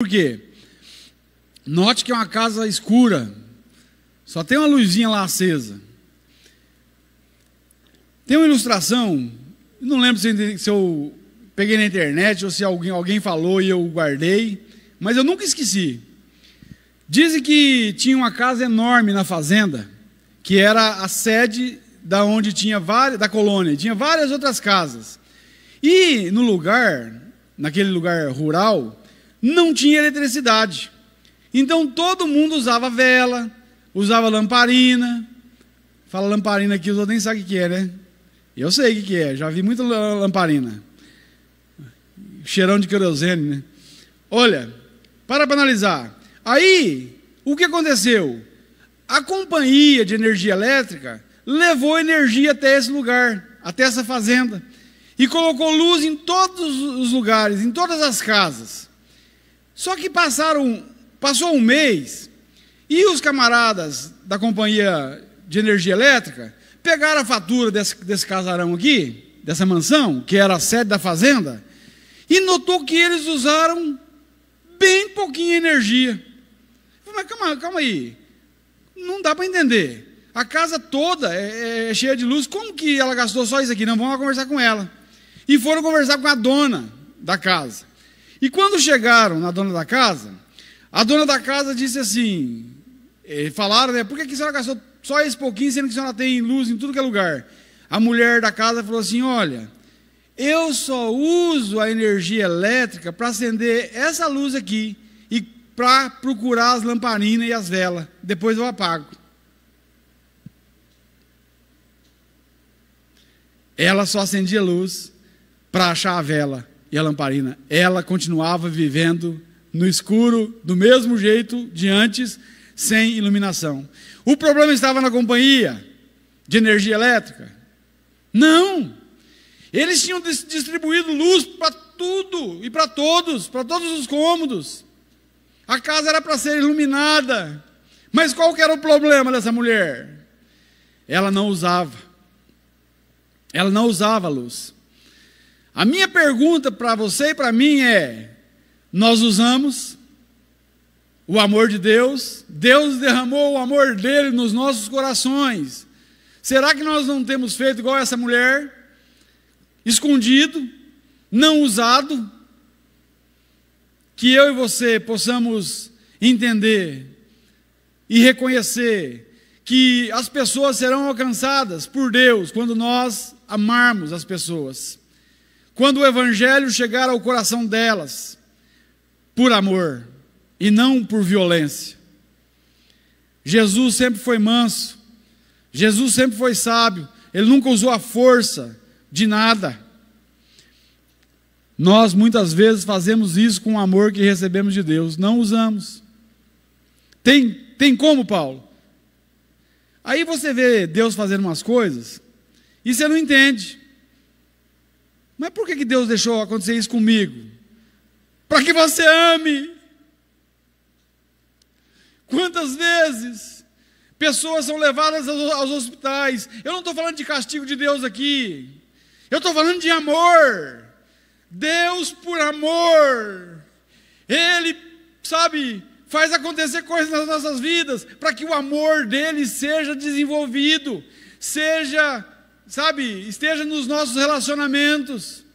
Por quê? Note que é uma casa escura, só tem uma luzinha lá acesa. Tem uma ilustração, não lembro se, se eu peguei na internet ou se alguém, alguém falou e eu guardei, mas eu nunca esqueci. Dizem que tinha uma casa enorme na fazenda, que era a sede da onde tinha várias, da colônia, tinha várias outras casas. E no lugar, naquele lugar rural, não tinha eletricidade. Então todo mundo usava vela, usava lamparina. Fala lamparina aqui, os outros nem sabem o que é, né? Eu sei o que é, já vi muita lamparina. Cheirão de querosene, né? Olha, para para analisar. Aí, o que aconteceu? A companhia de energia elétrica levou energia até esse lugar, até essa fazenda, e colocou luz em todos os lugares, em todas as casas. Só que passaram, passou um mês e os camaradas da companhia de energia elétrica pegaram a fatura desse, desse casarão aqui, dessa mansão, que era a sede da fazenda, e notou que eles usaram bem pouquinha energia. Mas calma, calma aí, não dá para entender. A casa toda é, é, é, cheia de luz, como que ela gastou só isso aqui? Não, vamos lá conversar com ela. E foram conversar com a dona da casa. E quando chegaram na dona da casa, a dona da casa disse assim: eh, falaram, né? Por que, que a senhora gastou só esse pouquinho, sendo que a senhora tem luz em tudo que é lugar? A mulher da casa falou assim: Olha, eu só uso a energia elétrica para acender essa luz aqui e para procurar as lamparinas e as velas. Depois eu apago. Ela só acendia luz para achar a vela e a lamparina. Ela continuava vivendo no escuro, do mesmo jeito de antes, sem iluminação. O problema estava na companhia de energia elétrica? Não! Eles tinham distribuído luz para tudo e para todos, para todos os cômodos. A casa era para ser iluminada. Mas qual que era o problema dessa mulher? Ela não usava. Ela não usava luz. A minha pergunta para você e para mim é: nós usamos o amor de Deus? Deus derramou o amor dele nos nossos corações. Será que nós não temos feito igual essa mulher? Escondido, não usado? Que eu e você possamos entender e reconhecer que as pessoas serão alcançadas por Deus quando nós amarmos as pessoas. Quando o evangelho chegar ao coração delas, por amor e não por violência. Jesus sempre foi manso, Jesus sempre foi sábio, ele nunca usou a força de nada. Nós muitas vezes fazemos isso com o amor que recebemos de Deus, não usamos. Tem, tem como, Paulo? Aí você vê Deus fazendo umas coisas e você não entende. Mas por que, que Deus deixou acontecer isso comigo? Para que você ame. Quantas vezes pessoas são levadas aos hospitais? Eu não estou falando de castigo de Deus aqui. Eu estou falando de amor. Deus por amor. Ele, sabe, faz acontecer coisas nas nossas vidas para que o amor dele seja desenvolvido, seja sabe, esteja nos nossos relacionamentos,